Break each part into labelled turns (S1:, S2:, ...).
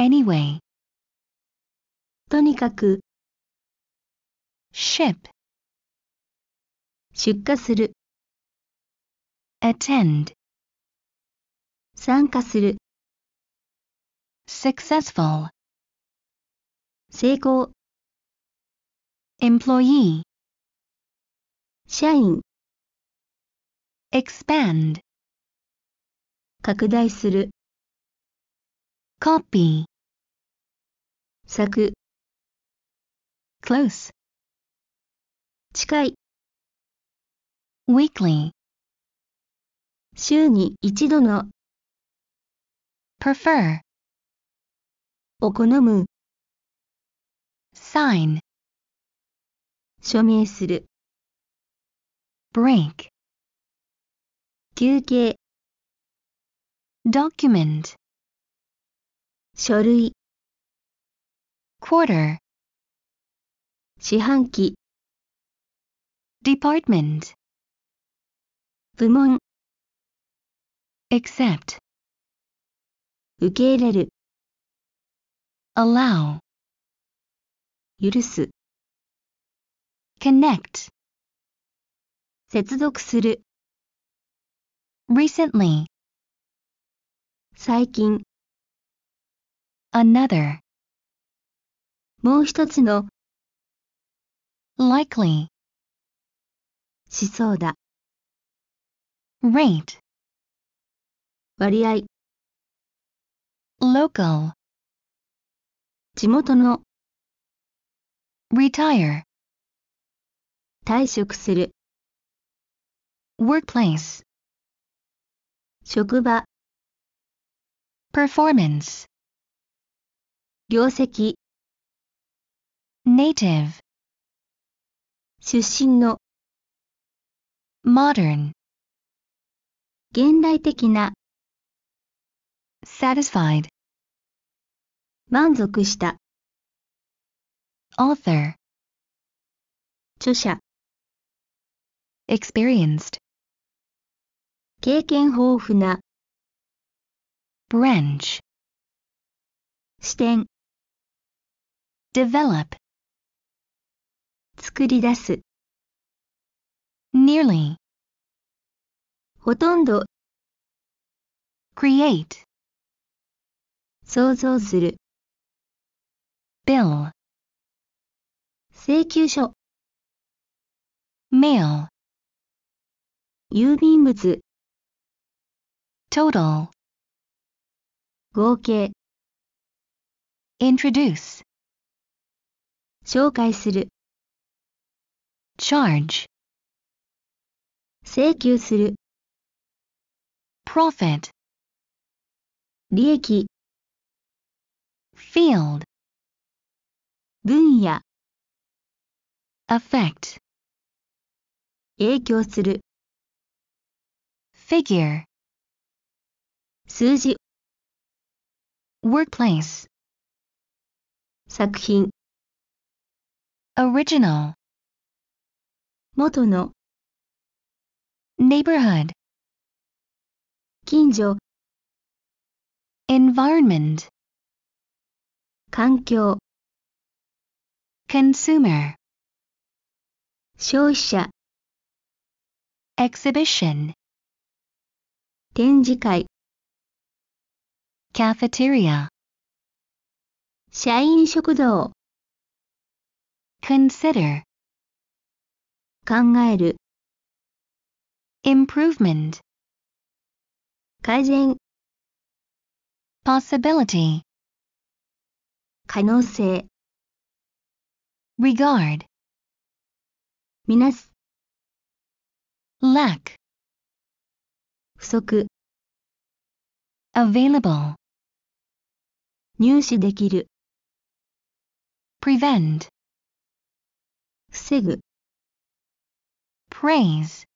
S1: anyway. とにかく ship 出荷する attend 参加する successful 成功 employee 社員 expand 拡大する copy 咲く close 近い weekly 週に一度の prefer お好む sign 署名する break 休憩 document 書類 quarter 四半期 department 部門 accept 受け入れる allow 許す connect 接続する recently 最近 another もう一つの likely しそうだ rate 割合 local 地元の retire 退職する workplace 職場 performance 業績 native 出身の modern 現代的な satisfied 満足した author 著者 experienced 経験豊富な branch 視点 develop 作り出す nearly ほとんど create 想像する bill 請求書 mail 郵便物 total 合計 introduce 紹介する。charge 請求する。profit 利益 field 分野 affect 影響する figure 数字 workplace 作品 original 元の neighborhood 近所 environment 環境 consumer 消費者 exhibition 展示会 cafeteria 社員食堂 consider 考える improvement 改善 possibility 可能性 regard みなす lack 不足 available 入手できる prevent 防ぐ praise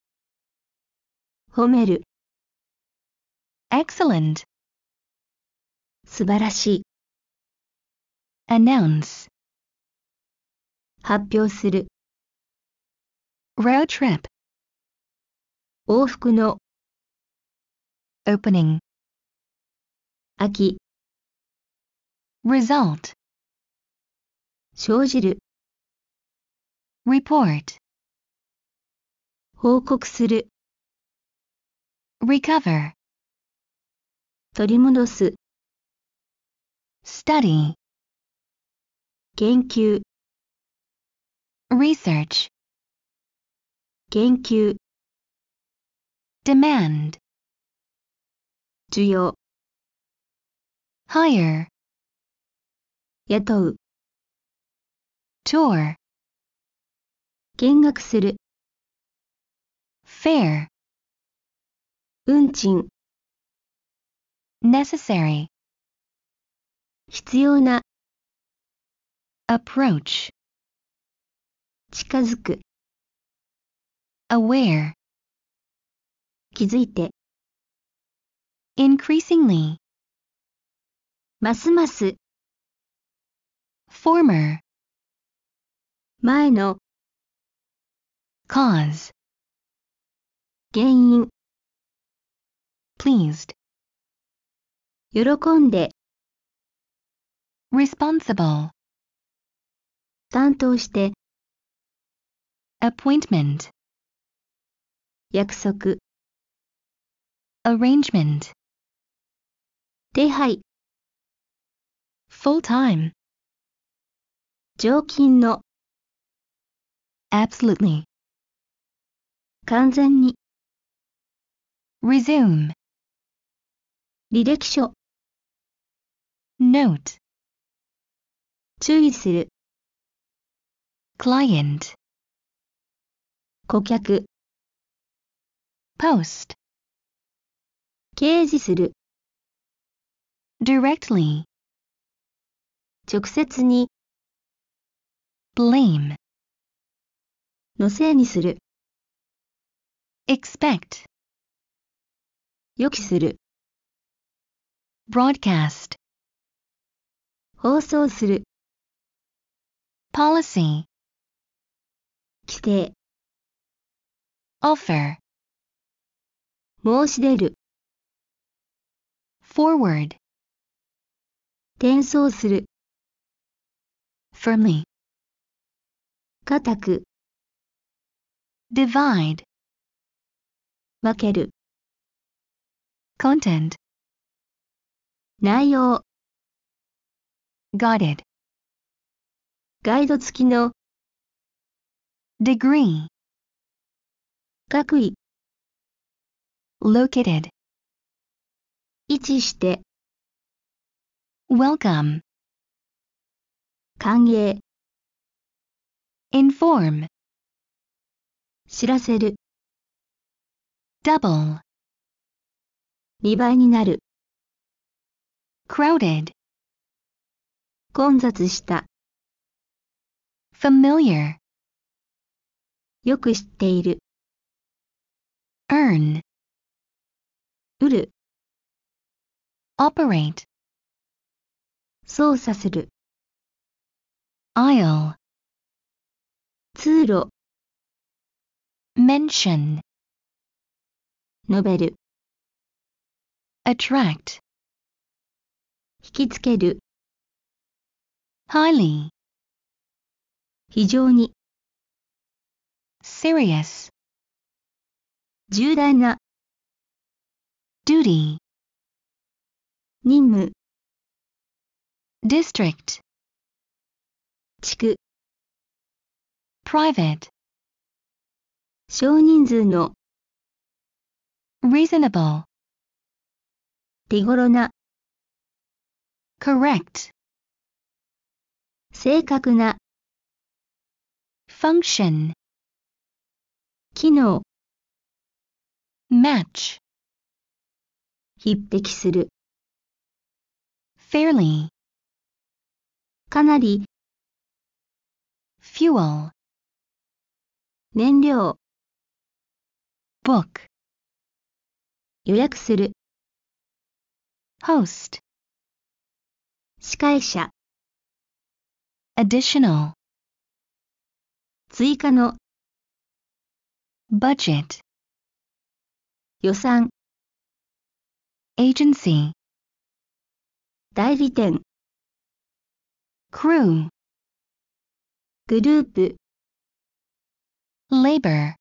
S1: 褒める excellent 素晴らしい announce 発表する road trip 往復の opening 秋 result 生じる report 報告する recover 取り戻す study 研究 research 研究 demand 需要 hire 雇う tour 見学する。f a i r 運賃 necessary 必要な approach 近づく aware 気づいて increasingly ますます former 前の cause 原因 pleased 喜んで responsible 担当して appointment 約束 arrangement 手配 full time 常勤の absolutely 完全に。resume 履歴書 note 注意する client 顧客 post 掲示する directly 直接に blame のせいにする expect 予期する broadcast 放送する policy 規定 offer 申し出る forward 転送する firmly 固く divide 分ける。content 内容 guided ガイド付きの degree 学位 located 位置して welcome 歓迎 inform 知らせる double 2倍になる crowded 混雑した familiar よく知っている earn 売る operate 操作する aisle 通路 mention 述べる。attract 引きつける。highly 非常に。serious 重大な。duty 任務。district 地区。private 少人数の。reasonable 手頃な correct 正確な function 機能 match 匹敵する fairly かなり fuel 燃料 book 予約する。host 司会者 additional 追加の budget 予算 agency 代理店 crew グループ labor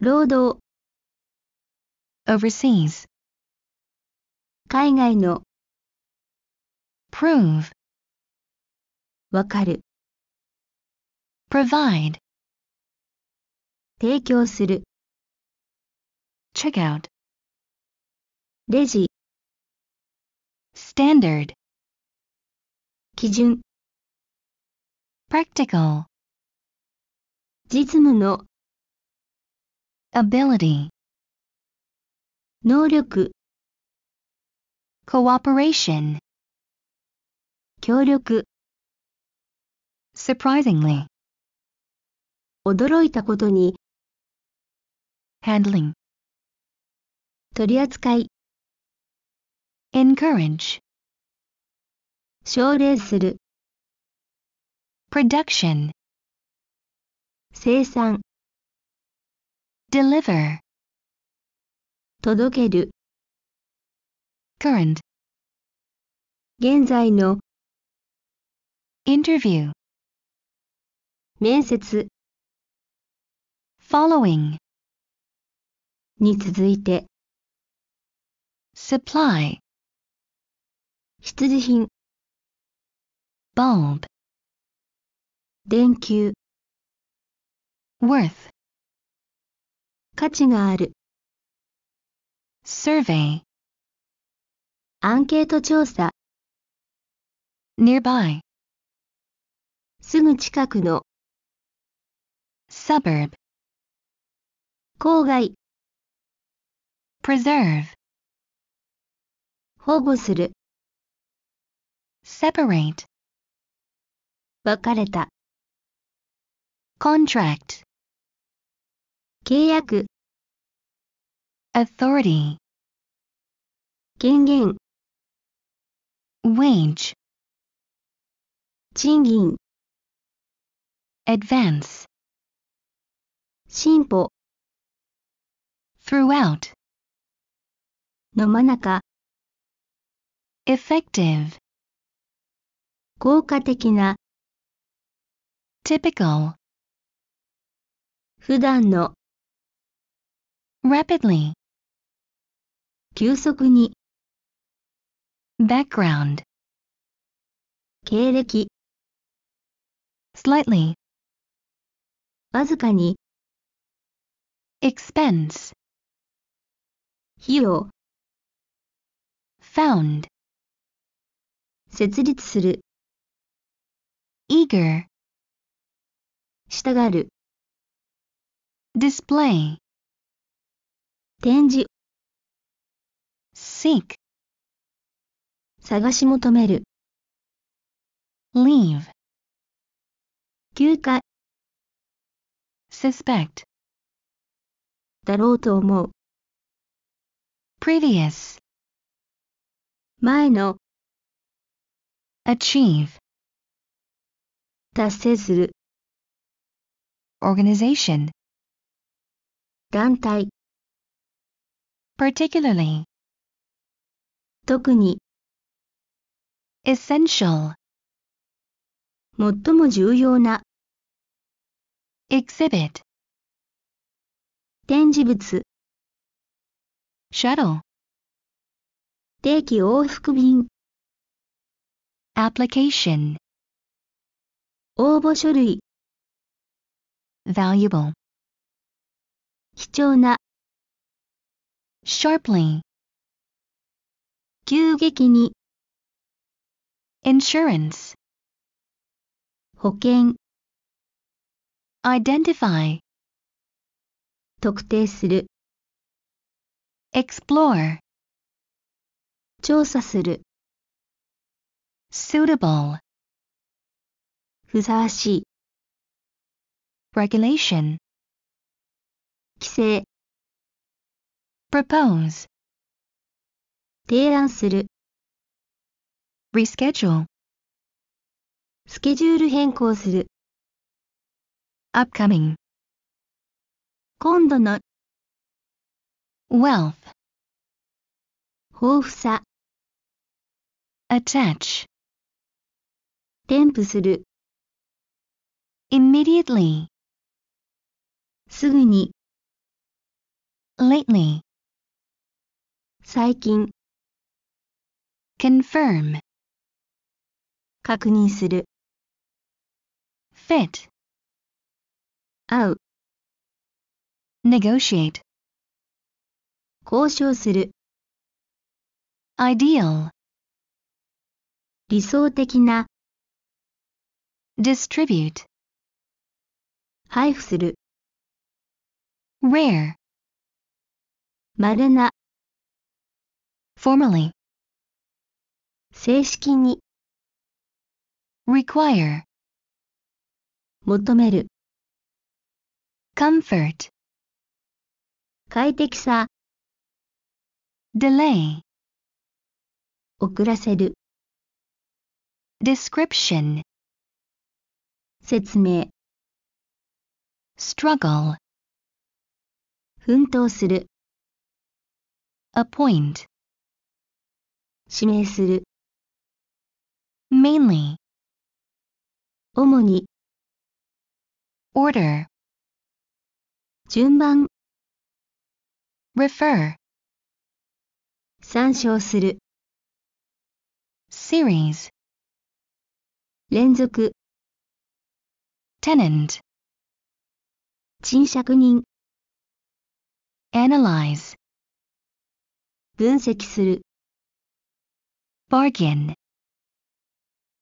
S1: 労働 overseas 海外の prove わかる provide 提供する check out レジ standard 基準 practical 実務の ability 能力 cooperation 協力 surprisingly 驚いたことに handling 取り扱い encourage 奨励する production 生産 deliver 届ける current 現在の interview 面接 following に続いて supply 必需品 bulb 電球 worth 価値がある survey アンケート調査 nearby すぐ近くの suburb 郊外 preserve 保護する separate 別れた contract 契約 authority 権限 wage 賃金 advance 進歩 throughout の真中 effective 効果的な typical 普段の rapidly 急速に background 経歴 slightly わずかに expense 費用 found 設立する eager 従る display 展示 seek 探し求める leave 休暇 suspect だろうと思う previous 前の achieve 達成する organization 団体 particularly 特に essential 最も重要な exhibit 展示物 shuttle 定期往復便 application 応募書類 valuable 貴重な sharply 急激に insurance 保険 identify 特定する explore 調査する suitable ふさわしい regulation 規制 propose 提案する。reschedule スケジュール変更する。upcoming 今度の wealth 豊富さ attach 添付する immediately すぐに lately 最近 confirm 確認する fit 合う negotiate 交渉する ideal 理想的な distribute 配布する rare 丸な formally 正式に require 求める comfort 快適さ delay 遅らせる description 説明 struggle 奮闘する appoint 指名する mainly 主に order 順番 refer 参照する series 連続 tenant 賃借人 analyze 分析する bargain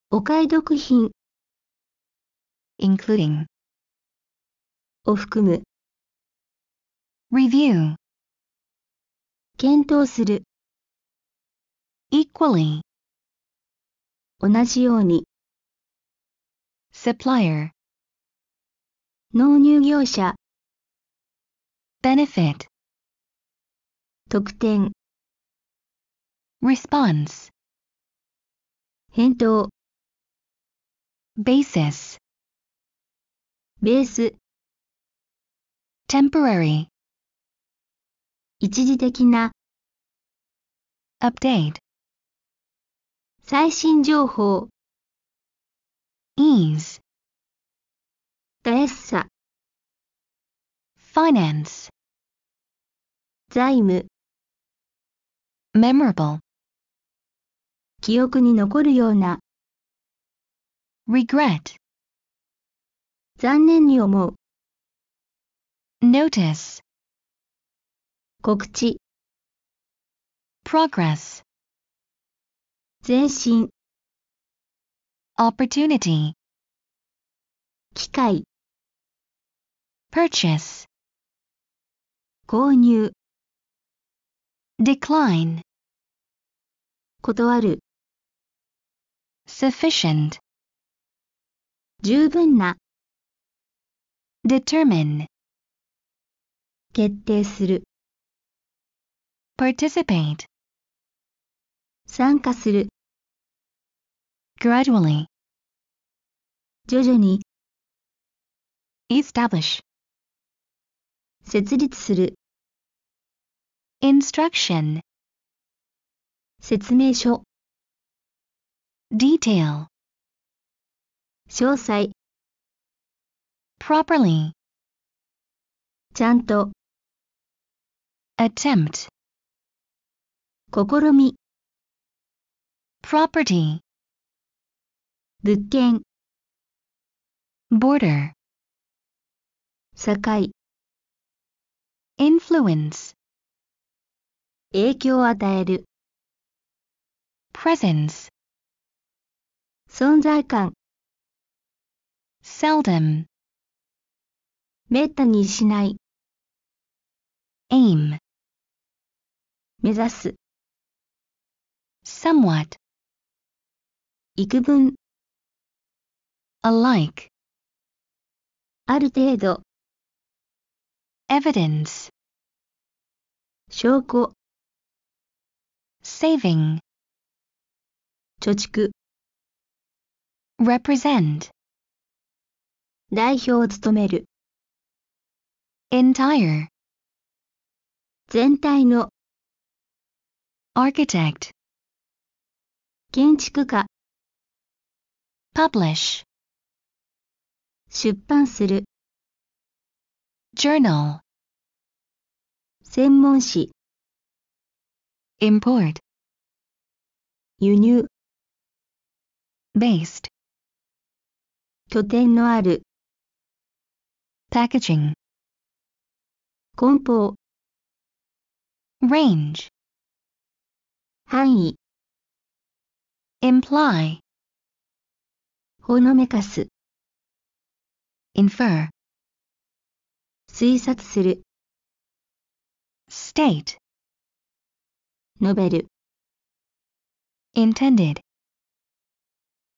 S1: お買い得品 including を含む review 検討する equally 同じように supplier 納入業者 benefit 特典 response 返答 basis ベース temporary 一時的な update 最新情報 ease たやすさ finance 財務 memorable 記憶に残るような regret 残念に思う notice 告知 progress 前進 opportunity 機会 purchase 購入 decline 断る sufficient 十分な determine 決定する participate 参加する gradually 徐々に establish 設立する instruction 説明書 detail 詳細 properly ちゃんと attempt 試み property 物件 border 境 influence 影響を与える presence 存在感 seldom めったにしない aim 目指す somewhat 幾分 alike ある程度 evidence 証拠 saving 貯蓄 represent 代表を務める。entire 全体の architect 建築家 publish 出版する journal 専門誌 import 輸入 based 拠点のある packaging 梱包 range 範囲 imply ほのめかす infer 推察する state 述べる intended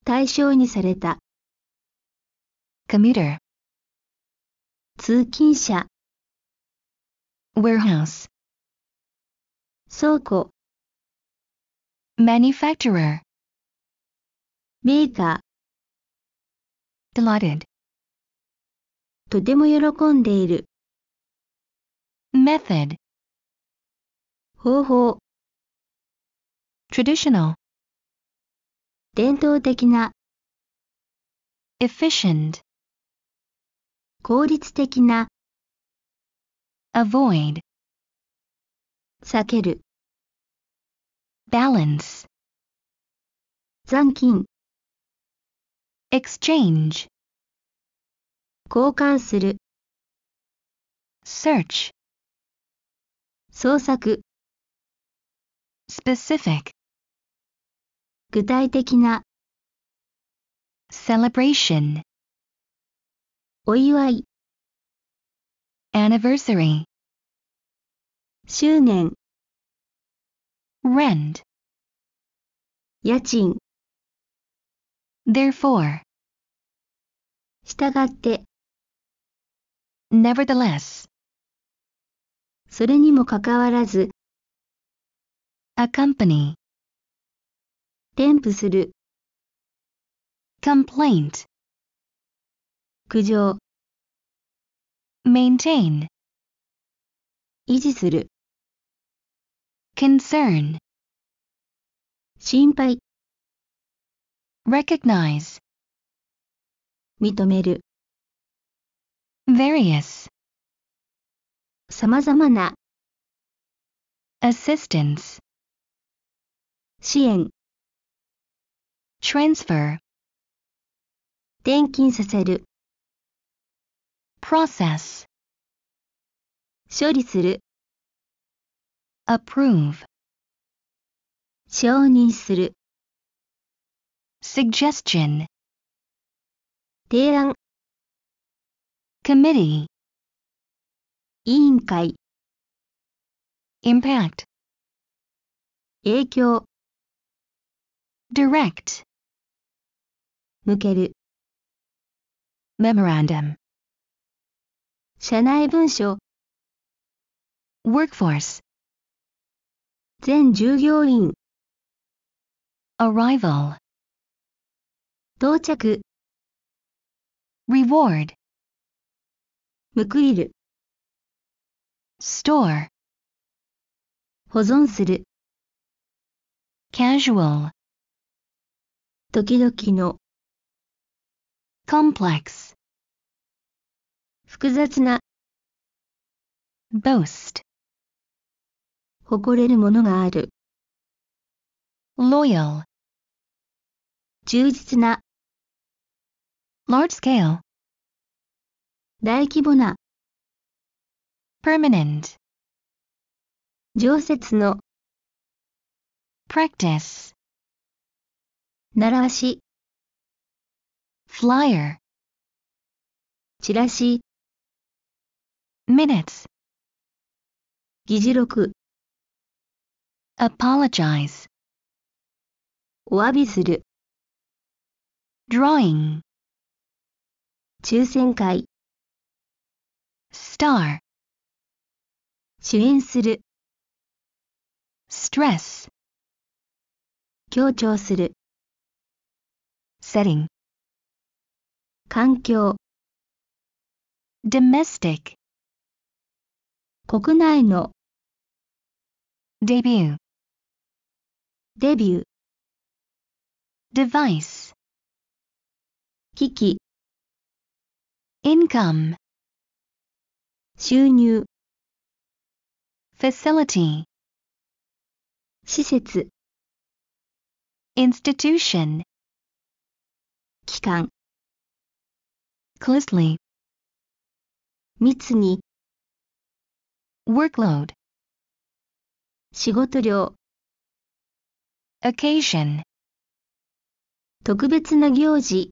S1: 対象にされた commuter 通勤者 warehouse 倉庫 manufacturer メーカー delighted とても喜んでいる method 方法 traditional 伝統的な efficient 効率的な avoid 避ける balance 残金 exchange 交換する search 創作 specific 具体的な celebration お祝い anniversary 周年 rent 家賃 therefore 従って nevertheless それにもかかわらず accompany 添付する complaint 苦情 maintain 維持する concern 心配 recognize 認める various 様々な assistance 支援 transfer 転勤させる process 処理する approve 承認する suggestion 提案 committee 委員会 impact 影響 direct 向ける memorandum 社内文書 workforce 全従業員 arrival 到着 reward 報いる store 保存する casual 時々の complex 複雑な boast 誇れるものがある loyal 忠実な large scale 大規模な permanent 常設の practice 習わし flyer チラシ minutes 議事録 apologize お詫びする drawing 抽選会 star 主演する stress 強調する setting 環境 domestic 国内のデビューデビューデバイス機器 income 収入 facility 施設 institution 機関 closely 密に workload 仕事量 occasion 特別な行事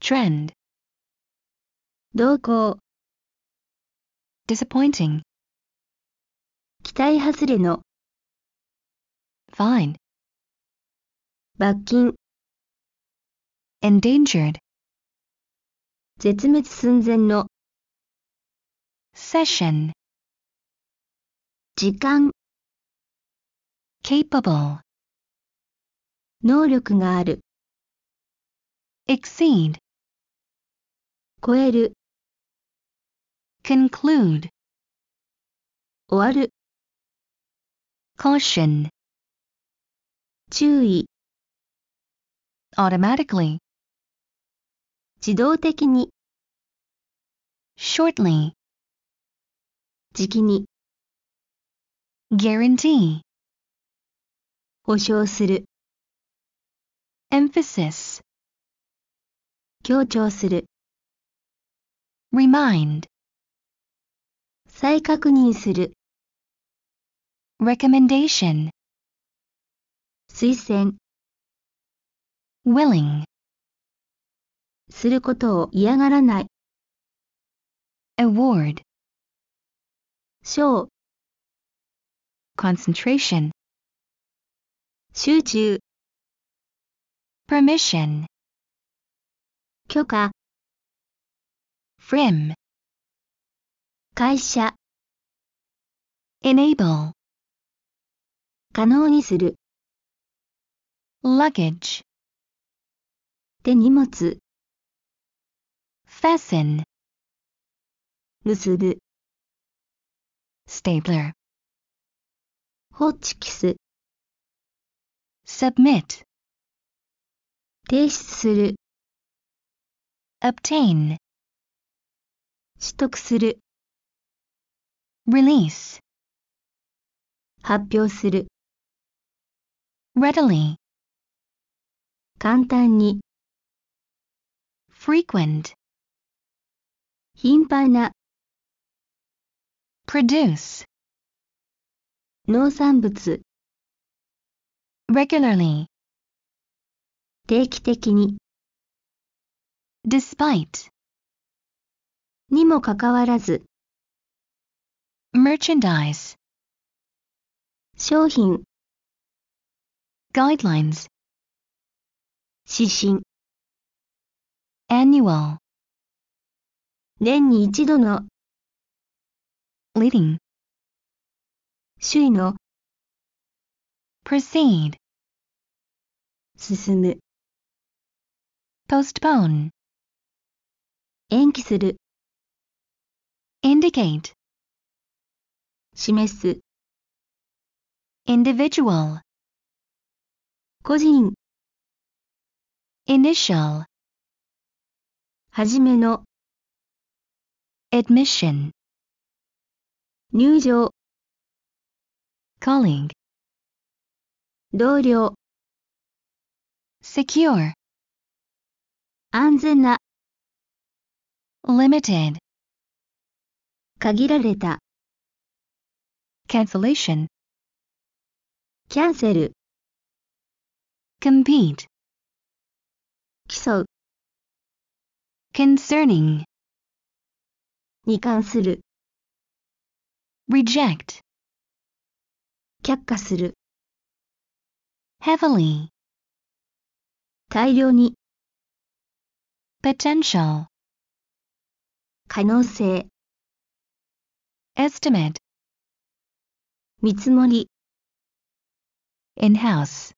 S1: trend 動向 disappointing 期待外れの fine 罰金 endangered 絶滅寸前の session 時間 capable 能力がある exceed 超える conclude 終わる caution 注意 automatically 自動的に shortly じきに guarantee 保証する emphasis 強調する remind 再確認する recommendation 推薦 willing することを嫌がらない award 小 concentration 集中 permission 許可 frim 会社 enable 可能にする luggage 手荷物 fasten 結ぶ stapler ホッチキス submit 提出する obtain 取得する release 発表する readily 簡単に frequent 頻繁な produce 農産物 regularly 定期的に despite にもかかわらず merchandise 商品 guidelines 指針 annual 年に一度の leading 周囲の proceed 進む postpone 延期する indicate 示す individual 個人 initial はじめの admission 入場 calling 同僚 secure 安全な limited 限られた cancellation キャンセル compete 競う concerning に関する reject 却下する heavily 大量に potential 可能性 estimate 見積もり in-house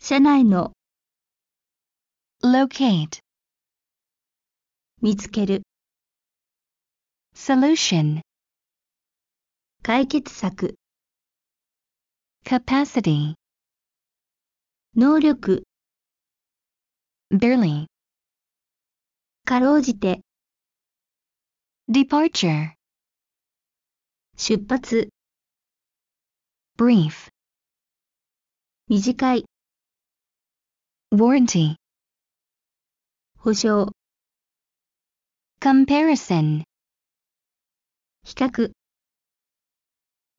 S1: 社内の locate 見つける solution 解決策 capacity 能力 barely かろうじて departure 出発 brief 短い warranty 保証 comparison 比較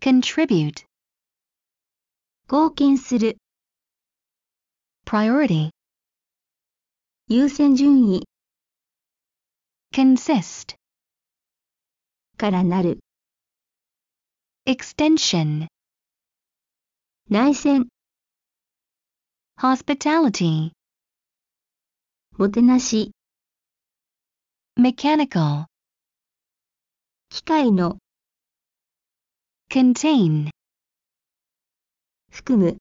S1: contribute 貢献する priority 優先順位 consist からなる extension 内戦 hospitality もてなし mechanical 機械の contain 含む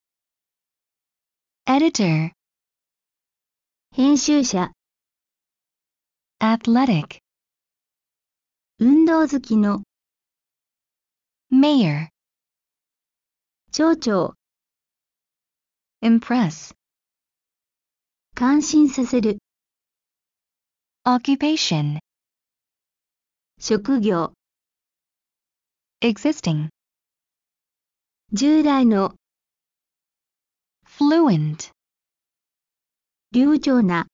S1: editor 編集者 athletic 運動好きの mayor 町長 impress 感心させる occupation 職業 existing 従来の fluent 流暢な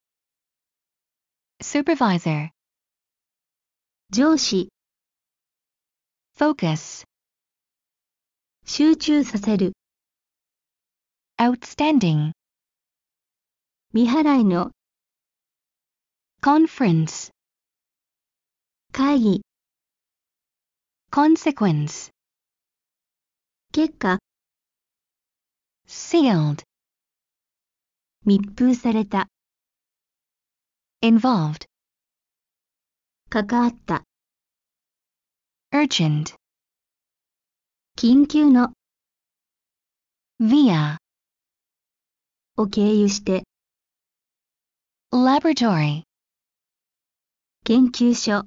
S1: supervisor 上司 focus 集中させる outstanding 未払いの conference 会議 consequence 結果 sealed 密封された involved 関わった urgent 緊急の via を経由して laboratory 研究所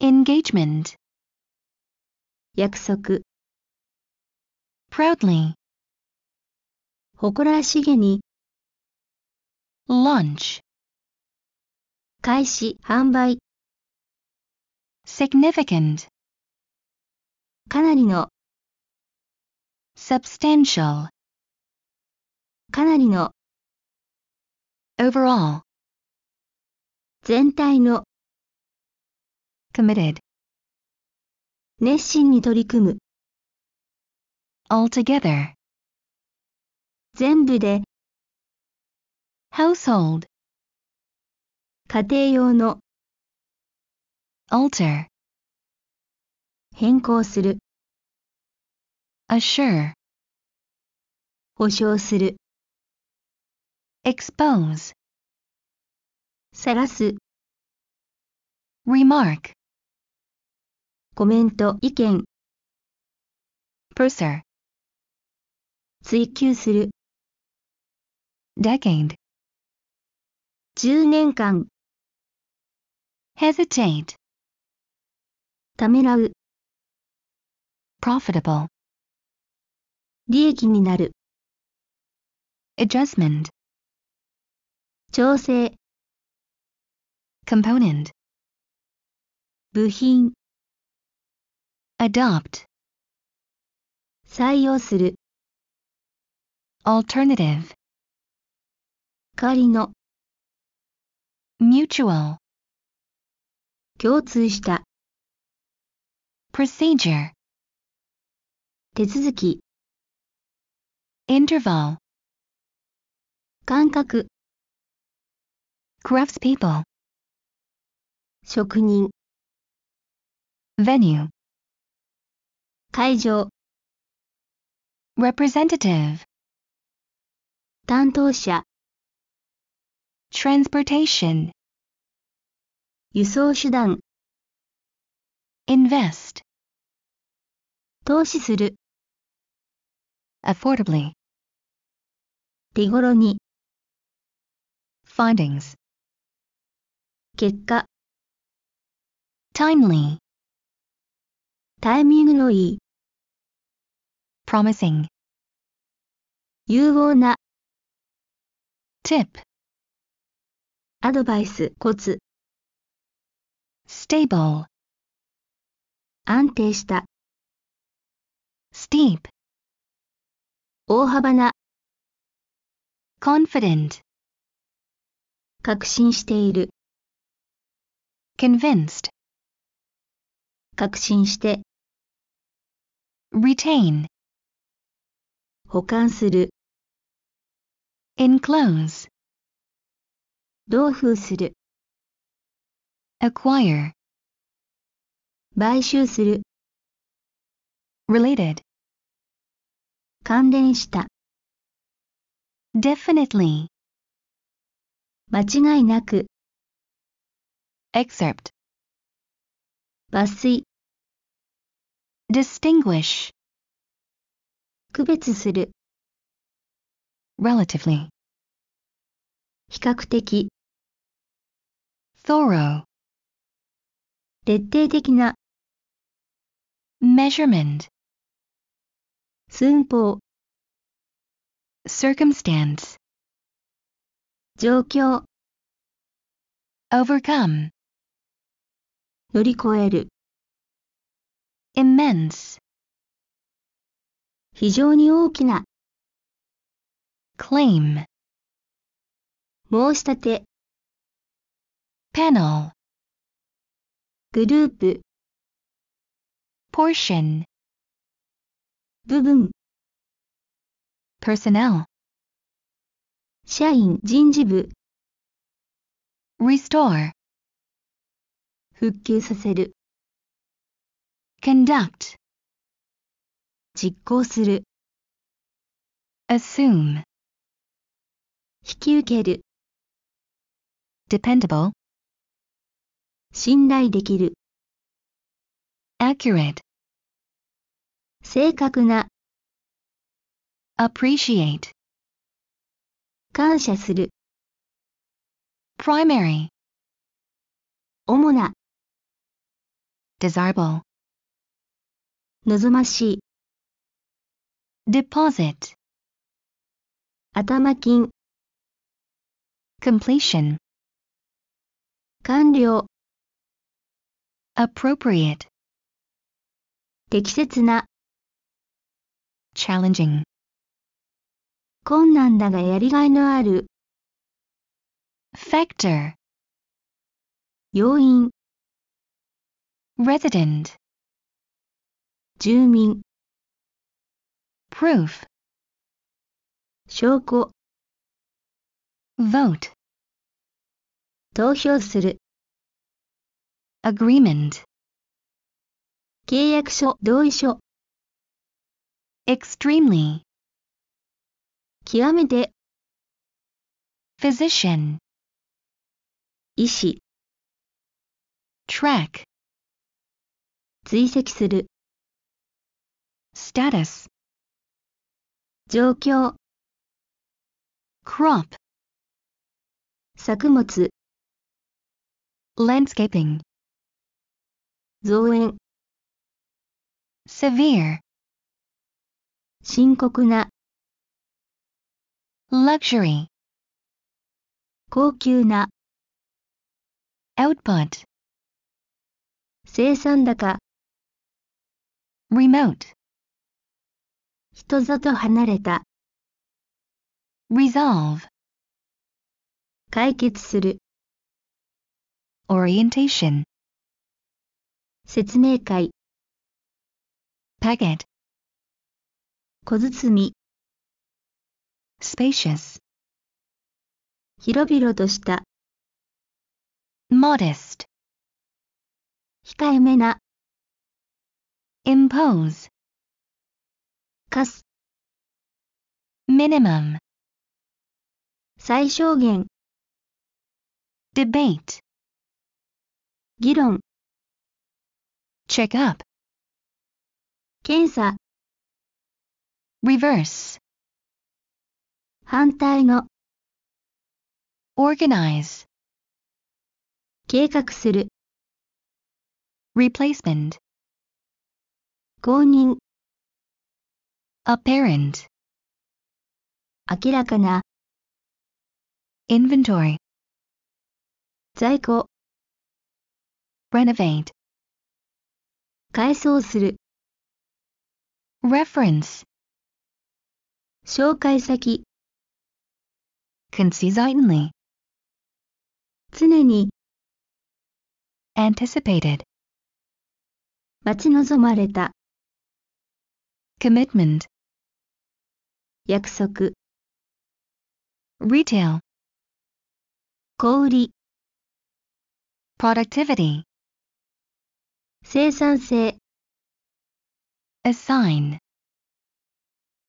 S1: engagement 約束 proudly 誇らしげに l u n c h 開始販売 significant かなりの substantial かなりの overall 全体の committed 熱心に取り組む altogether 全部で household 家庭用の alter 変更する assure 保証する expose 晒す remark コメント、意見。purser 追求する。decade 十年間 hesitate ためらう profitable 利益になる adjustment 調整 component 部品 adopt 採用する alternative 仮の mutual 共通した procedure 手続き interval 間隔 craftspeople 職人 venue 会場 representative 担当者 transportation 輸送手段 invest 投資する affordably 手頃に findings 結果 timely タイミングのいい。promising 有望な tip アドバイスコツ stable 安定した steep 大幅な confident 確信している convinced 確信して retain 保管する enclose 同封する acquire 買収する related 関連した definitely 間違いなく excerpt 抜粋 distinguish 区別する relatively 比較的 thorough 徹底的な measurement 寸法 circumstance 状況 overcome 乗り越える immense 非常に大きな claim 申し立て panel グループ portion 部分 personnel 社員人事部 restore 復旧させる conduct 実行する assume 引き受ける dependable 信頼できる accurate 正確な appreciate 感謝する primary 主な desirable 望ましい。deposit 頭金 completion 完了 appropriate 適切な challenging 困難だがやりがいのある factor 要因 resident 住民 proof 証拠 vote 投票する agreement 契約書同意書 extremely 極めて physician 医師 track 追跡する status 状況 crop 作物 landscaping 造園 severe 深刻な luxury 高級な output 生産高 remote 人里離れた。resolve 解決する。orientation 説明会。packet 小包。み。spacious 広々とした。modest 控えめな。impose かす。minimum 最小限 debate 議論 check up 検査 reverse 反対の organize 計画する replacement 公認 apparent 明らかな inventory 在庫 renovate 改装する reference 紹介先 consistently 常に anticipated 待ち望まれた commitment 約束 retail 小売 productivity 生産性 assign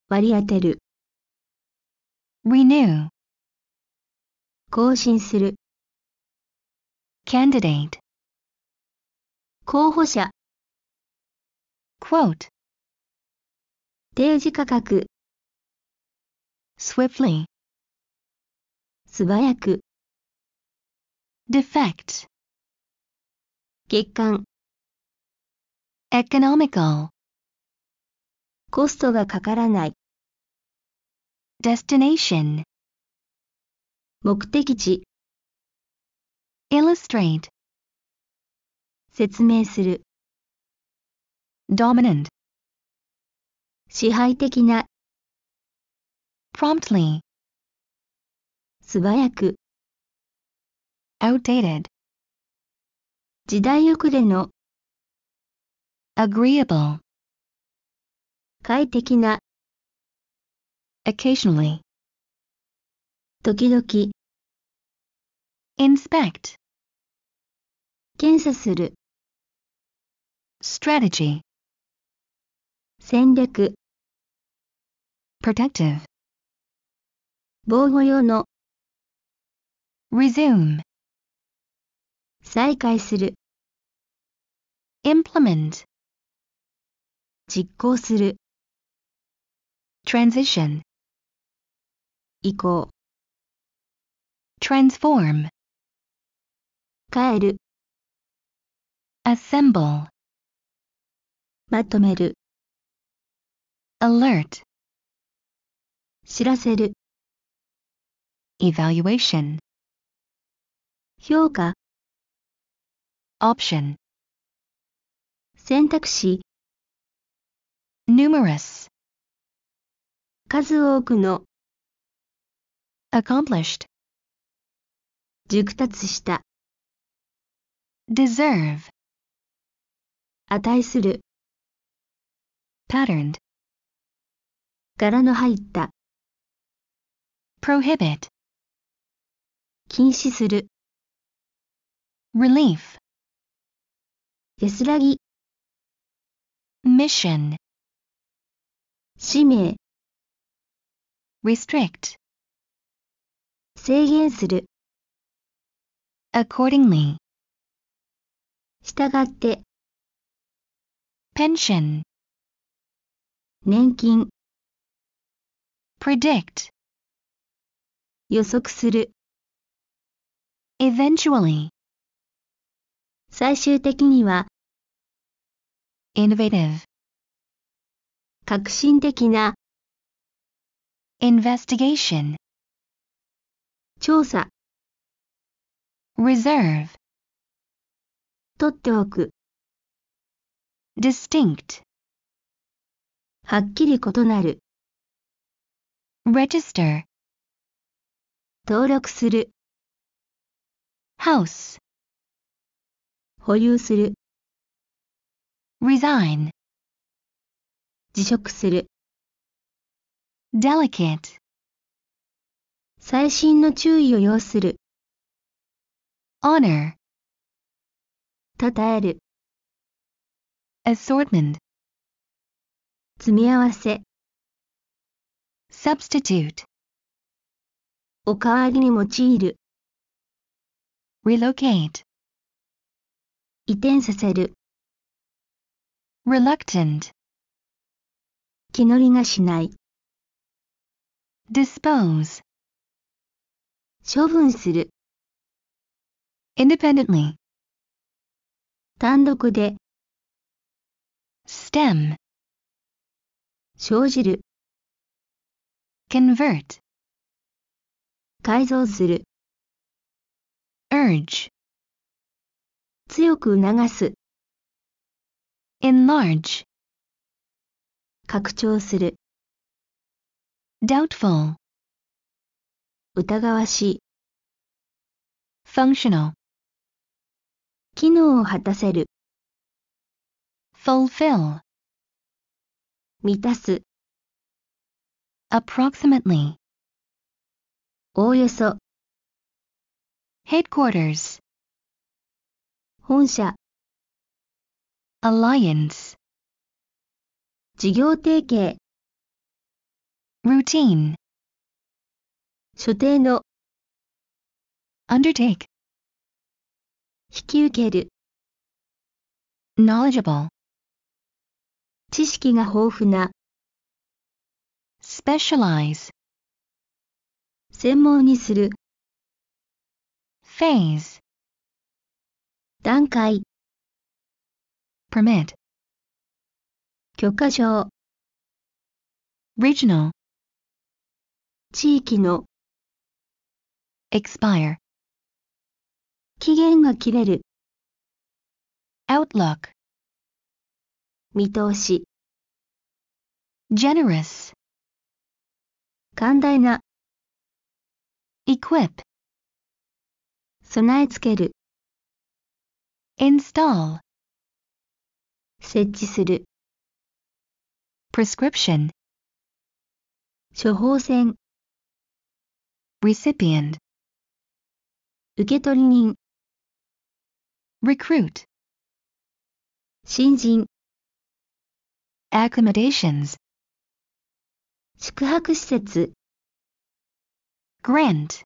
S1: 割り当てる renew 更新する candidate 候補者 quote 定時価格 swiftly 素早く defect 欠陥 economical コストがかからない destination 目的地 illustrate 説明する dominant 支配的な promptly 素早く outdated 時代遅れの agreeable 快適な occasionally 時々 inspect 検査する strategy 戦略 protective 防護用の resume 再開する implement 実行する transition 移行 transform 変える assemble まとめる alert 知らせる evaluation 評価 option 選択肢 numerous 数多くの accomplished 熟達した deserve 値する patterned 柄の入った prohibit 禁止する。relief 安らぎ mission 使命 restrict 制限する accordingly 従って pension 年金 predict 予測する eventually 最終的には innovative 革新的な investigation 調査 reserve 取っておく distinct はっきり異なる register 登録する house 保有する resign 辞職する delicate 最新の注意を要する honor 称える assortment 積み合わせ substitute お代わりに用いる relocate 移転させる reluctant 気乗りがしない dispose 処分する independently 単独で stem 生じる convert 改造する enlarge 強く促す enlarge 拡張する doubtful 疑わしい functional 機能を果たせる fulfill 満たす approximately おおよそ headquarters 本社 alliance 事業提携 routine 所定の undertake 引き受ける knowledgeable 知識が豊富な specialize 専門にする phase 段階 permit 許可証 regional 地域の expire 期限が切れる outlook 見通し generous 寛大な equip 備え付ける install 設置する prescription 処方箋 recipient 受取人 recruit 新人 accommodations 宿泊施設 grant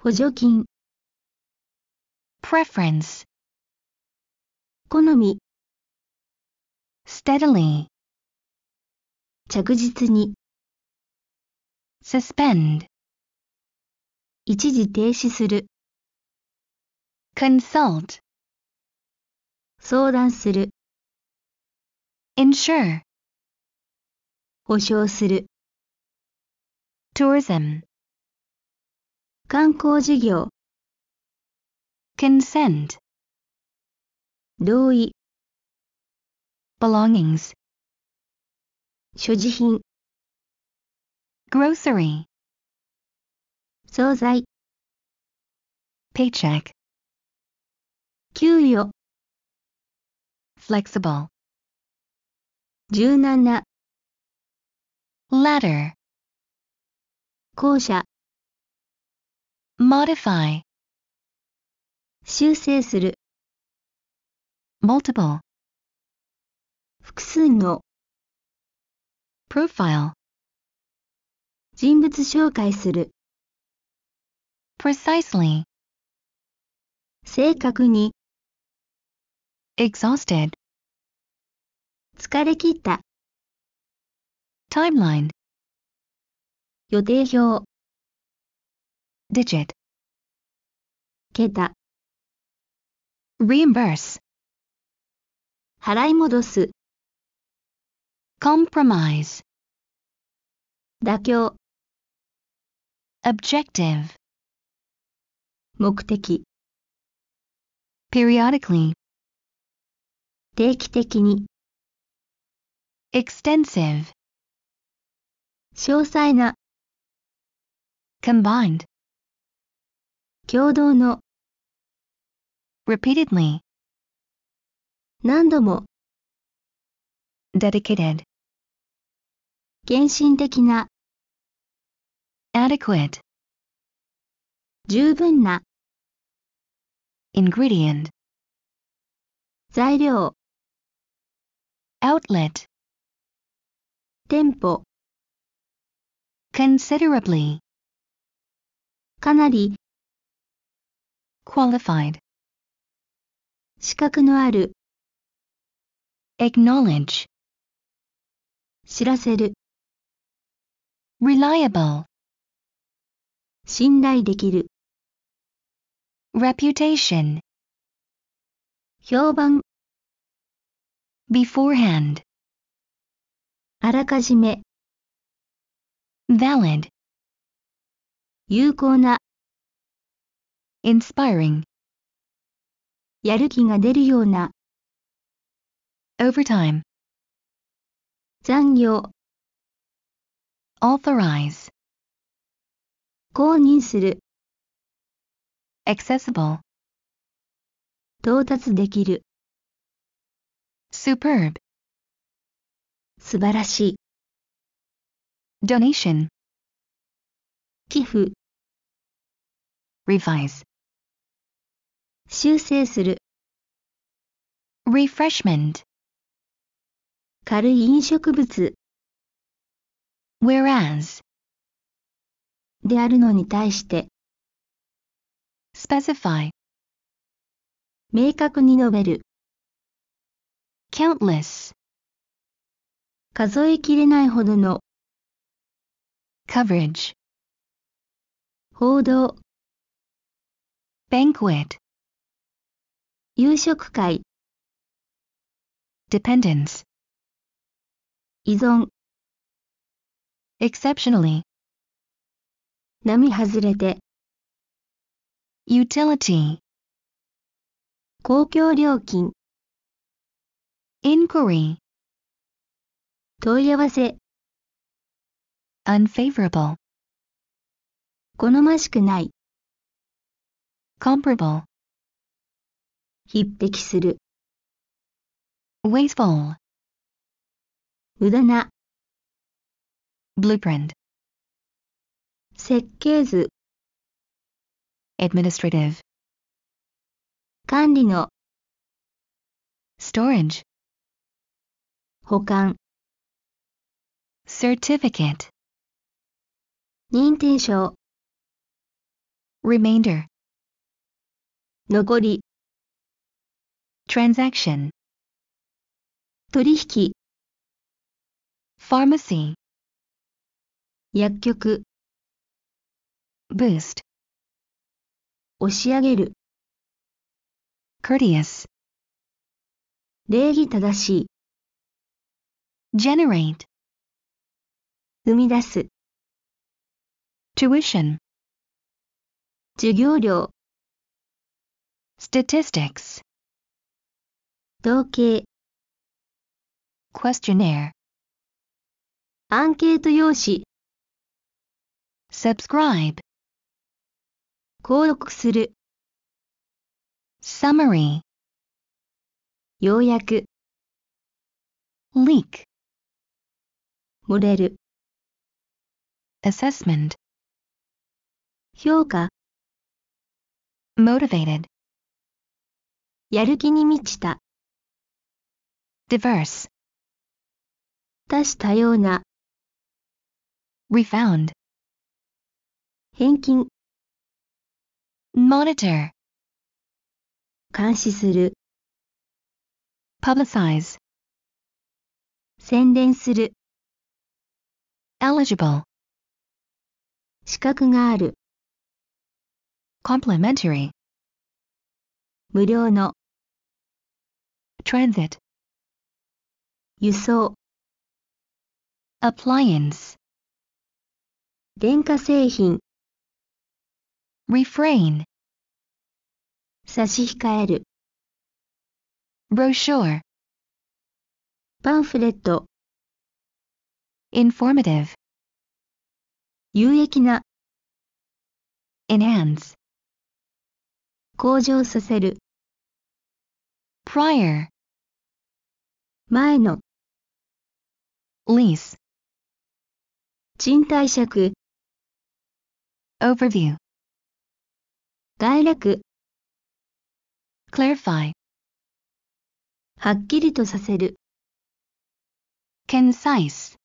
S1: 補助金 preference 好み steadily 着実に suspend 一時停止する consult 相談する insure 保証する tourism 観光事業 consent 同意 belongings 所持品 grocery 惣菜 paycheck 給与 flexible 柔軟な ladder 校舎 modify 修正する multiple 複数の profile 人物紹介する precisely 正確に exhausted 疲れ切った timeline 予定表 digit 桁 reimburse 払い戻す compromise 妥協 objective 目的 periodically 定期的に extensive 詳細な combined 共同の repeatedly 何度も dedicated 献身的な adequate 十分な ingredient 材料 outlet 店舗 considerably かなり qualified 資格のある acknowledge 知らせる reliable 信頼できる reputation 評判 beforehand あらかじめ valid 有効な inspiring やる気が出るような overtime 残業 authorize 公認する accessible 到達できる superb 素晴らしい donation 寄付 revise 修正する。refreshment 軽い飲食物 whereas であるのに対して specify 明確に述べる countless 数えきれないほどの coverage 報道 banquet 夕食会 dependence 依存 exceptionally 波外れて utility 公共料金 inquiry 問い合わせ unfavorable 好ましくない comparable 匹敵する。wasteful 無駄な blueprint 設計図 administrative 管理の storage 保管 certificate 認定証 remainder 残り transaction 取引 pharmacy 薬局 boost 押し上げる courteous 礼儀正しい generate 生み出す tuition 授業料 statistics 統計 questionnaire アンケート用紙 subscribe 購読する summary 要約 leak モデル assessment 評価 motivated やる気に満ちた diverse 多種多様な refound 返金 monitor 監視する publicize 宣伝する eligible 資格がある c o m p l e m e n t a r y 無料の transit 輸送 appliance 電化製品 refrain 差し控える brochure パンフレット informative 有益な enhance 向上させる prior 前の lease 賃貸借 overview 概略 clarify はっきりとさせる concise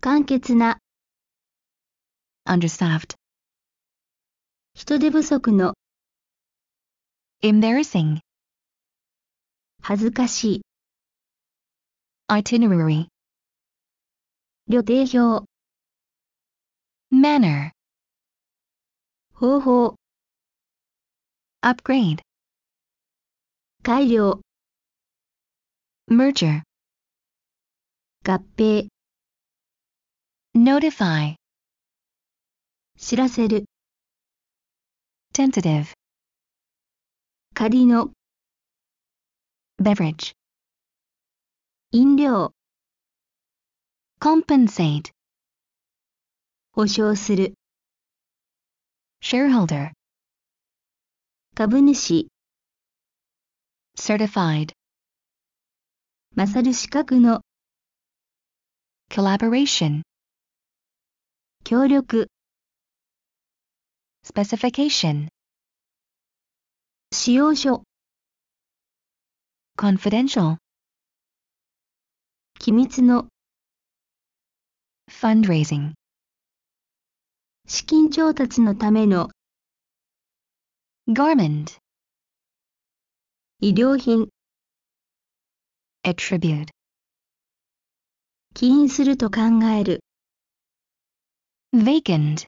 S1: 簡潔な understaffed 人手不足の embarrassing 恥ずかしい itinerary 旅程表 manner 方法 upgrade 改良 merger 合併 notify 知らせる tentative 仮の beverage 飲料 compensate 保証する shareholder 株主 certified 勝る資格の collaboration 協力 specification 使用書 confidential 機密の fundraising 資金調達のための garment 医療品 attribute 起因すると考える vacant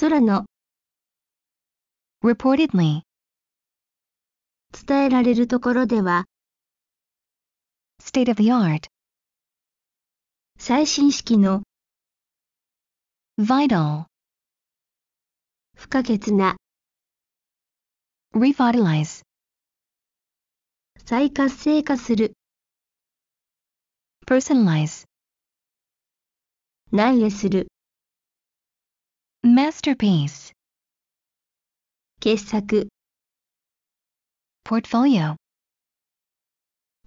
S1: 空の reportedly 伝えられるところでは state of the art 最新式の vital 不可欠な revitalize 再活性化する personalize 内へする masterpiece 傑作 portfolio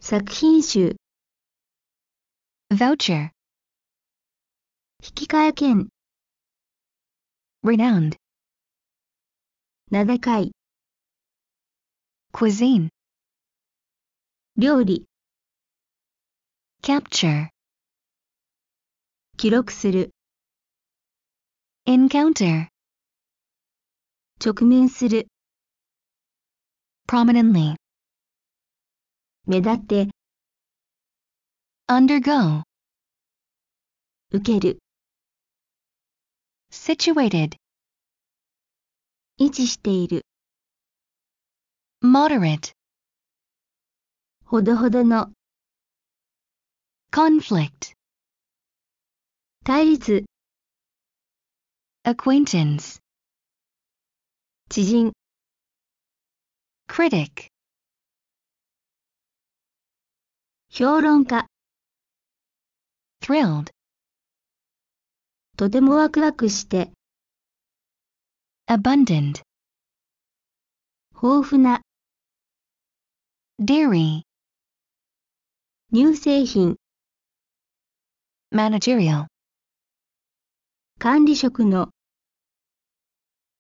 S1: 作品集 voucher 引換券 renowned 名高い cuisine 料理 capture 記録する encounter 直面する prominently 目立って undergo 受ける situated 位置している moderate ほどほどの conflict 対立 acquaintance 知人 critic 評論家 thrilled とてもワクワクして abundant 豊富な dairy 乳製品 managerial 管理職の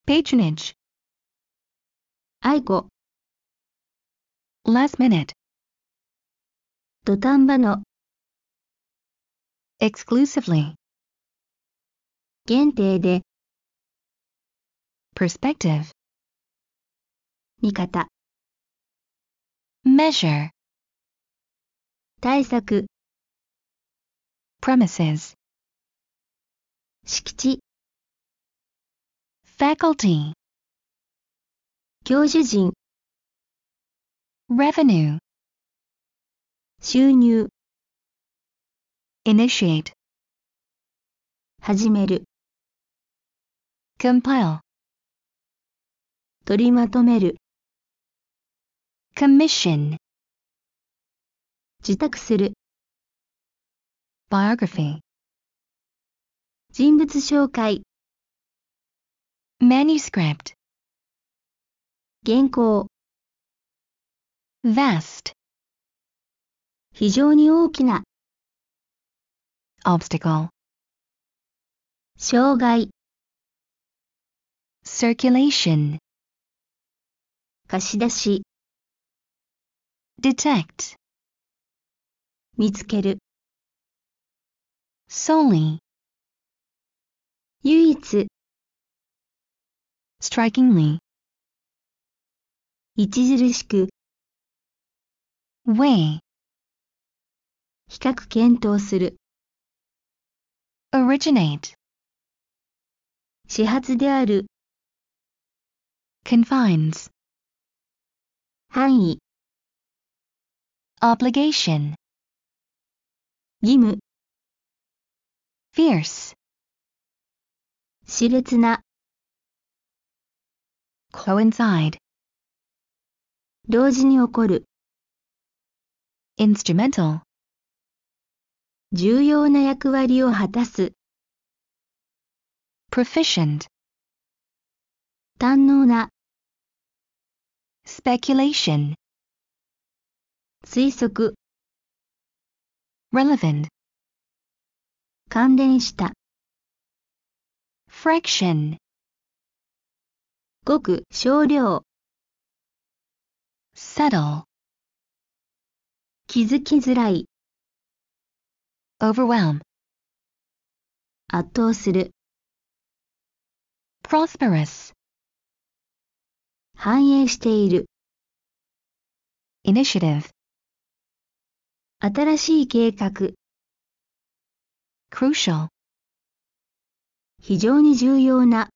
S1: patronage 愛子 last minute 土壇場の exclusively 限定で perspective 味方 measure 対策 premises 敷地 faculty 教授陣 revenue 収入 initiate 始める compile 取りまとめる commission 自宅する biography 人物紹介 manuscript 原稿 vast 非常に大きな obstacle 障害 circulation 貸し出し detect 見つける solely 唯一 strikingly 著しく way 比較検討する。originate 始発である confines 範囲 obligation 義務 fierce 熾烈な coincide 同時に起こる instrumental 重要な役割を果たす。proficient 堪能な speculation 推測 relevant 関連した fraction ごく少量 s e t t l e 気づきづらい overwhelm 圧倒する prosperous 繁栄している initiative 新しい計画 crucial 非常に重要な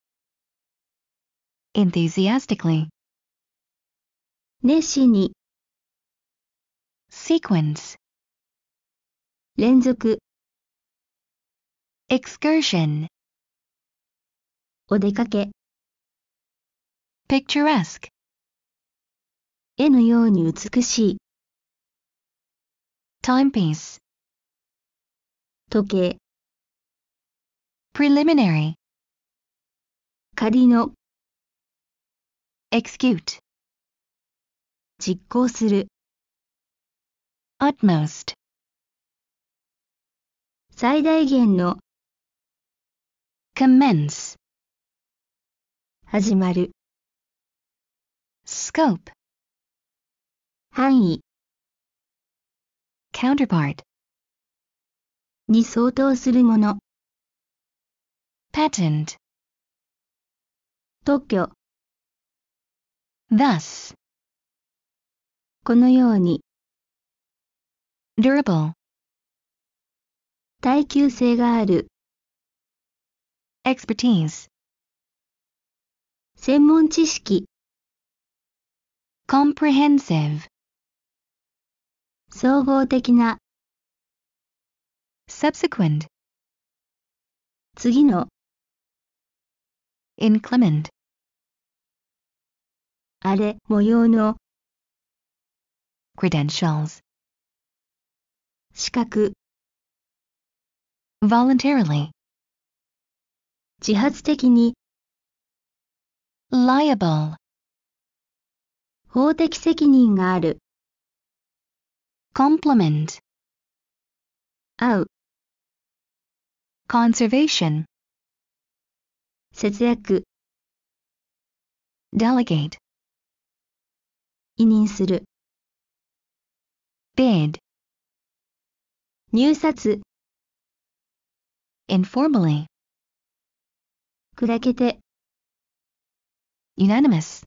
S1: enthusiastically 熱心に sequence 連続 excursion お出かけ picturesque 絵のように美しい timepiece 時計 preliminary 仮の execute 実行する utmost 最大限の commence 始まる scope 範囲 counterpart に相当するもの patent 特許 thus このように durable 耐久性がある。expertise 専門知識 comprehensive 総合的な subsequent 次の inclement あれ模様の credentials 資格 voluntarily 自発的に liable 法的責任がある complement 合う conservation 節約 delegate 委任する bid 入札 informally 砕けて unanimous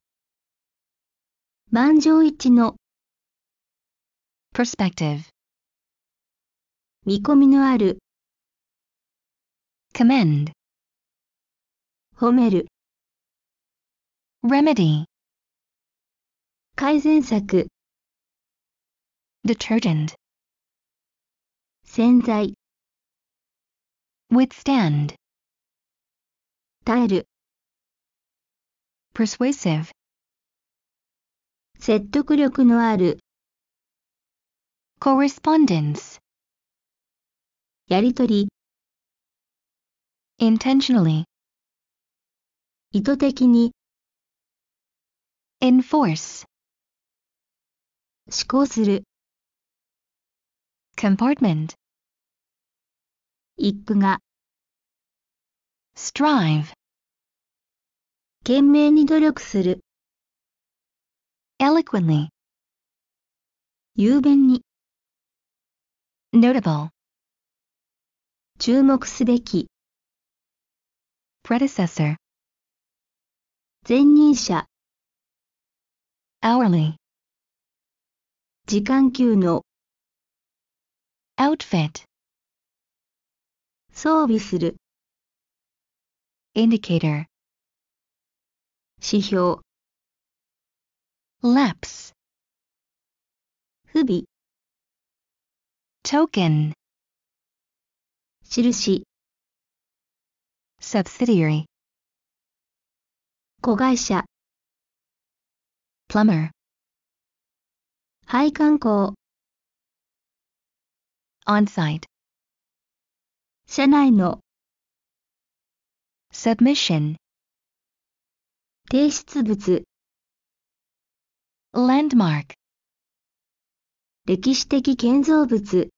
S1: 満場一致の perspective 見込みのある commend 褒める remedy 改善策 detergent 洗剤 withstand 耐える persuasive 説得力のある correspondence やりとり intentionally 意図的に enforce 思考する compartment 一句が strive 懸命に努力する eloquently 雄弁に notable 注目すべき predecessor 前任者 hourly 時間級の outfit 装備する indicator 指標 lapse 不備 token 印 subsidiary 子会社 plumber 配管工 on-site 社内の submission 提出物 landmark 歴史的建造物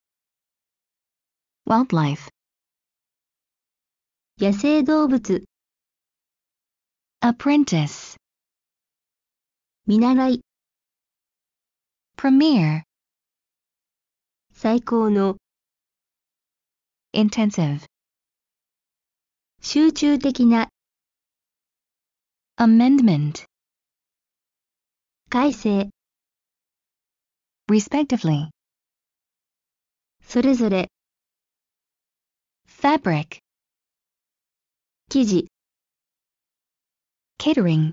S1: wildlife 野生動物 apprentice 見習い premier 最高の intensive 集中的な amendment 改正 respectively それぞれ fabric 生地 catering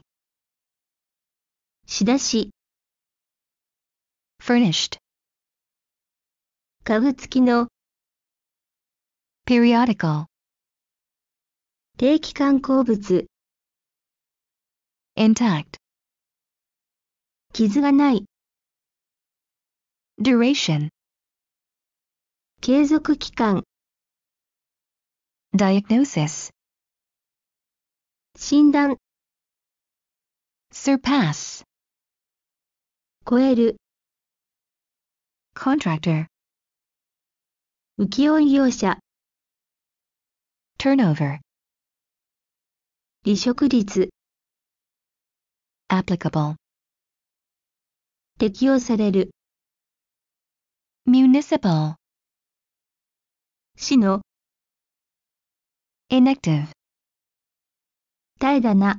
S1: 仕出し furnished 株付きの periodical 定期刊鉱物 intact 傷がない duration 継続期間 diagnosis 診断 surpass 超える contractor 請負業者 turnover 離職率 applicable 適用される municipal 市の inactive 怠惰な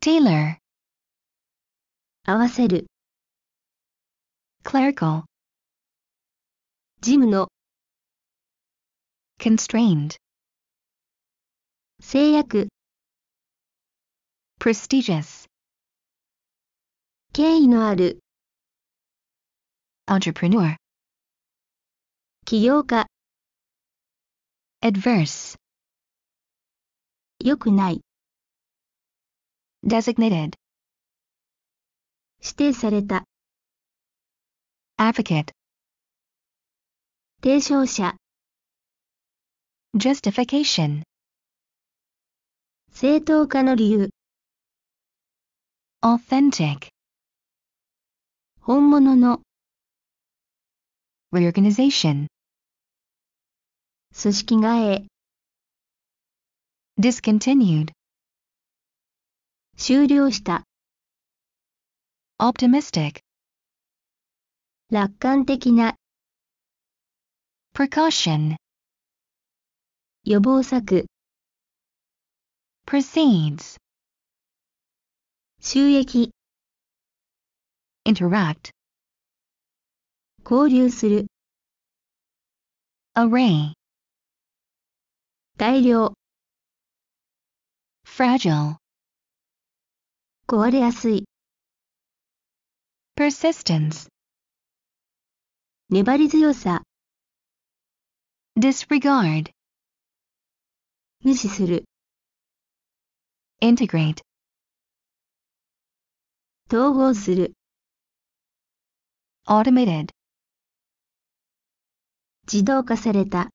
S1: tailor 合わせる clerical 事務の constrained 制約 prestigious 敬意のある entrepreneur 起業家 adverse よくない designated 指定された advocate 提唱者 justification 正当化の理由。authentic 本物の reorganization 組織替え discontinued 終了した optimistic 楽観的な precaution 予防策 proceeds 収益 interact 交流する array 大量 fragile 壊れやすい persistence 粘り強さ disregard 無視する integrate 統合する automated 自動化された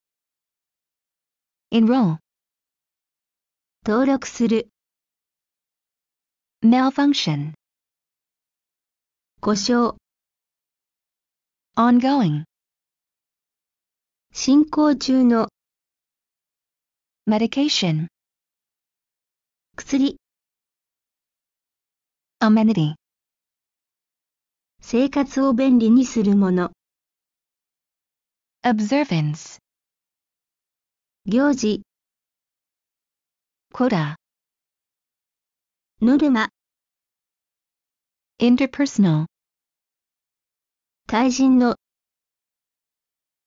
S1: enroll 登録する malfunction 故障 ongoing 進行中の medication 薬 amenity 生活を便利にするもの observance 行事コラノルマ interpersonal 対人の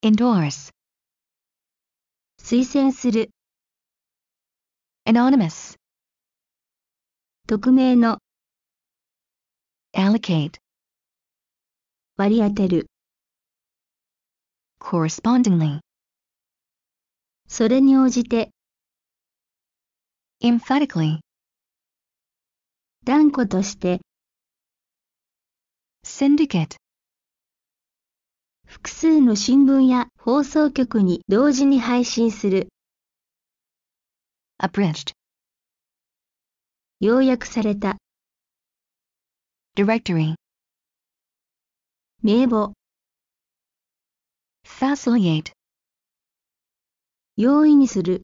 S1: endorse 推薦する anonymous 匿名の allocate 割り当てる correspondingly それに応じて emphatically 断固として syndicate 複数の新聞や放送局に同時に配信する abridged 要約された。Directory 名簿 Facilitate 容易にする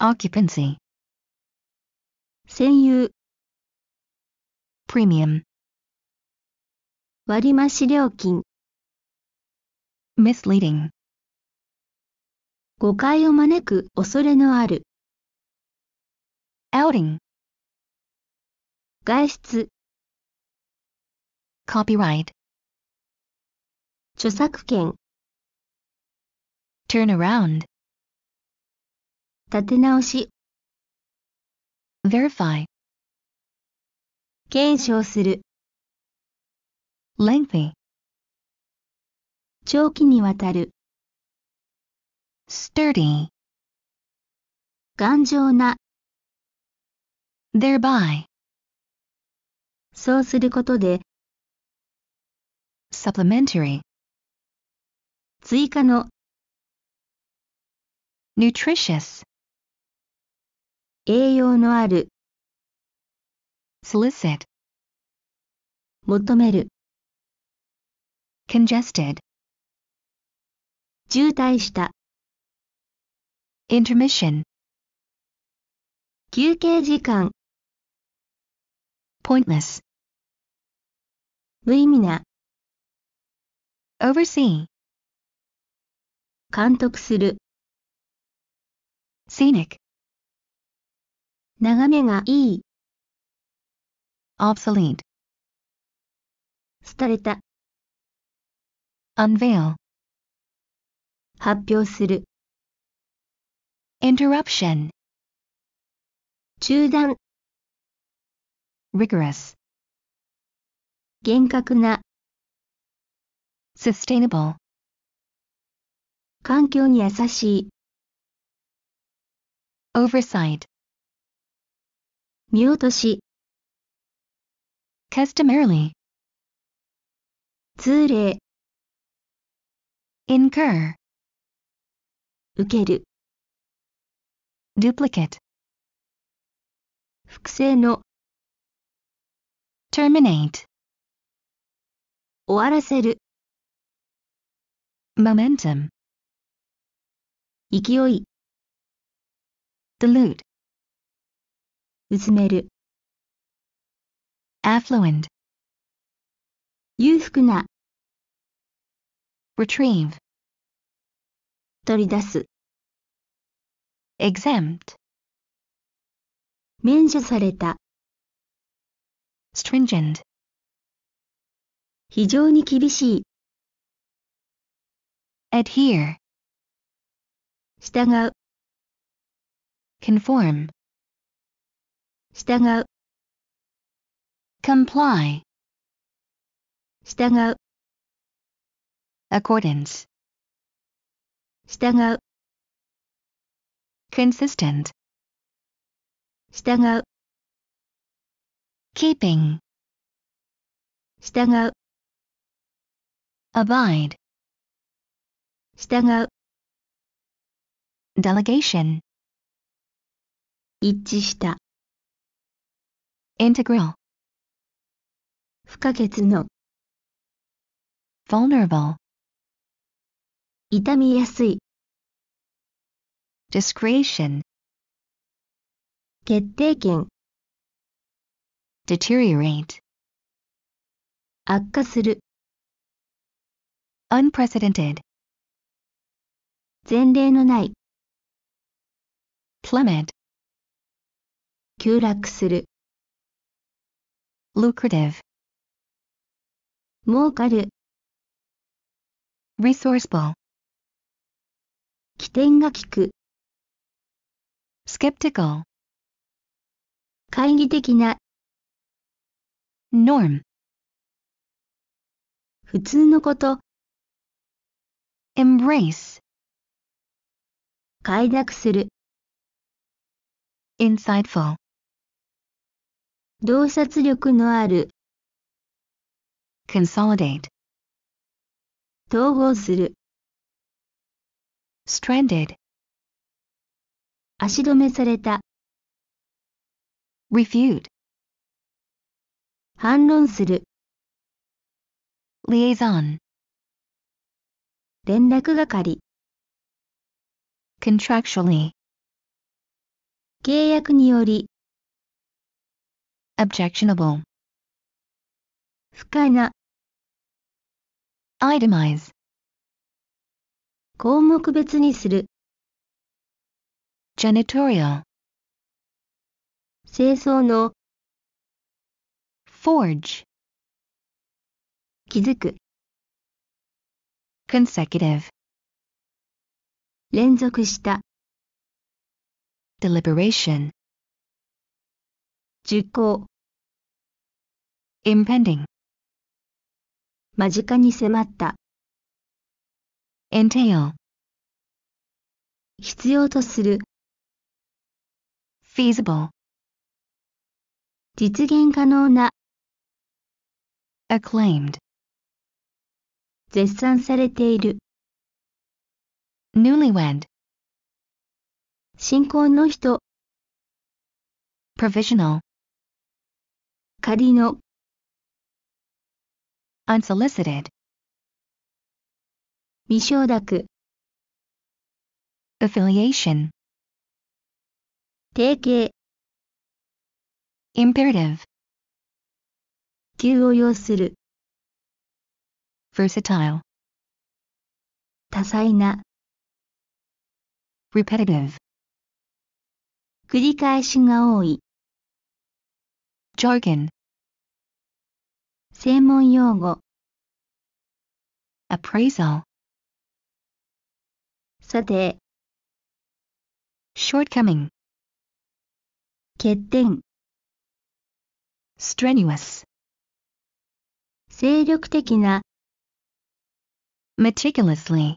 S1: Occupancy 占有 Premium 割増料金 Misleading 誤解を招く恐れのある outing 外出 copyright 著作権 turn around 立て直し verify 検証する lengthy 長期にわたる sturdy 頑丈な thereby そうすることで supplementary 追加の nutritious 栄養のある solicit 求める congested 渋滞した intermission 休憩時間 pointless 無意味な oversee 監督する scenic 眺めがいい obsolete 廃れた unveil 発表する interruption 中断 rigorous 厳格な sustainable 環境に優しい oversight 見落とし customarily 通例 incur 受ける duplicate 複製の terminate 終わらせる momentum 勢い dilute 薄める affluent 裕福な retrieve 取り出す exempt 免除された stringent 非常に厳しい adhere 従う conform 従う comply 従う accordance 従う consistent 従う keeping 従う abide 従う delegation 一致した integral 不可欠の vulnerable 痛みやすい discretion 決定権 deteriorate 悪化する unprecedented 前例のない plummet 急落する lucrative 儲かる resourceful 起点が効く skeptical 懐疑的な norm 普通のこと embrace 快諾する insightful 洞察力のある consolidate 統合する stranded 足止めされた r e f u t e 反論する。liaison 連絡係 contractually 契約により objectionable 不快な itemize 項目別にする janitorial 清掃の forge 気づく consecutive 連続した deliberation 実行 impending 間近に迫った entail 必要とする feasible 実現可能な acclaimed 絶賛されている newlywed 新婚の人 provisional 仮の unsolicited 未承諾 affiliation 提携 imperative 球を要する。versatile 多彩な repetitive 繰り返しが多い jargon 専門用語 appraisal 査定 shortcoming 欠点 strenuous 精力的な meticulously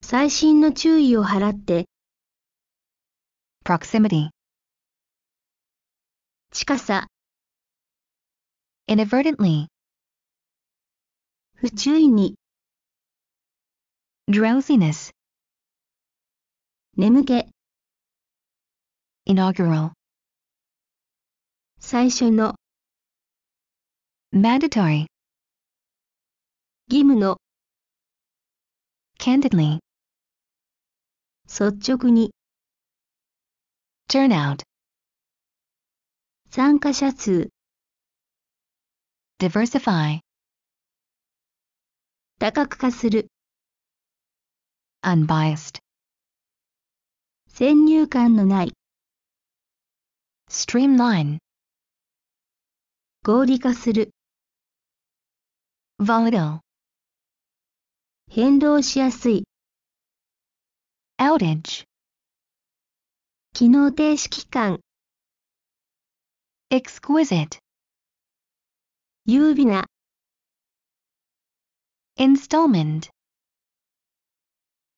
S1: 最新の注意を払って proximity 近さ inadvertently 不注意に drowsiness 眠気 inaugural 最初の mandatory 義務の candidly 率直に turn out 参加者数 diversify 多角化する unbiased 先入観のない streamline 合理化する volatile 変動しやすい outage 機能停止期間 exquisite 優美な installment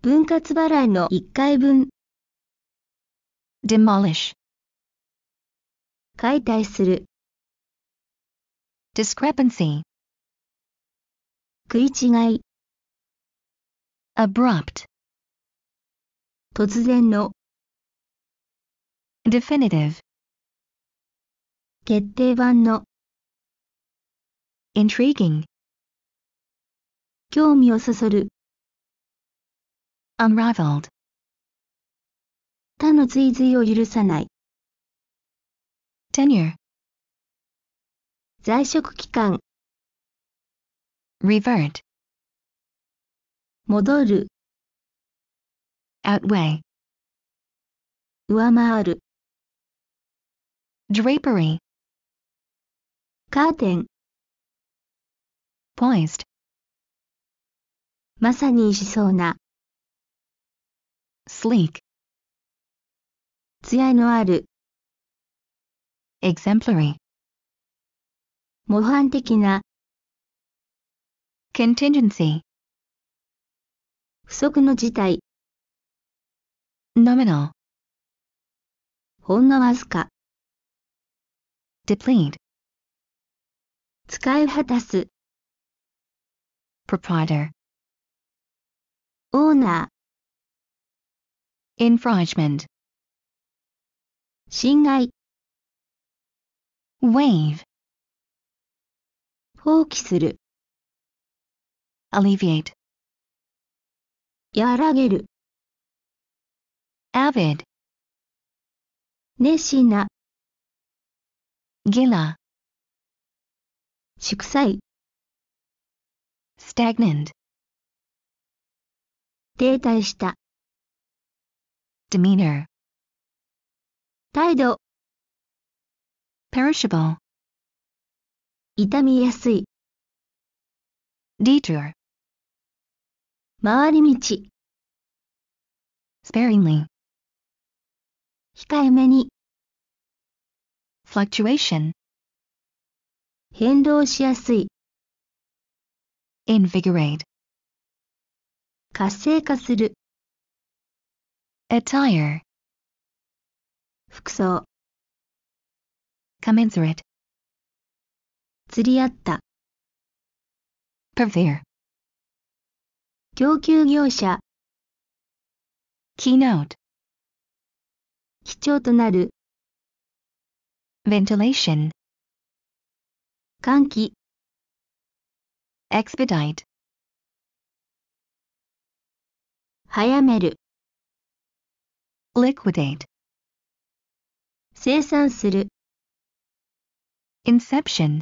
S1: 分割払いの1回分 demolish 解体する discrepancy 食い違い。abrupt 突然の definitive 決定版の intriguing 興味をそそる unrivaled 他の追随を許さない tenure 在職期間 revert 戻る outweigh 上回る drapery カーテン poised まさにしそうな sleek 艶のある exemplary 模範的な contingency 不測の事態 nominal ほんのわずか deplete 使い果たす proprietor オーナー infringement 侵害 wave 放棄する alleviate やらげる avid 熱心な gila 祝祭 stagnant 停滞した demeanor 態度 perishable 痛みやすい detour 回り道 sparingly 控えめに fluctuation 変動しやすい invigorate 活性化する attire 服装 commensurate 釣り合った p r e v e r e 供給業者。keynote 基調となる。ventilation 換気 expedite 早める liquidate 生産する inception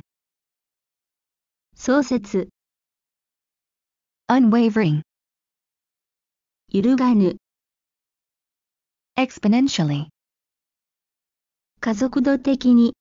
S1: 創設 unwavering 揺るがぬ exponentially 加速度的に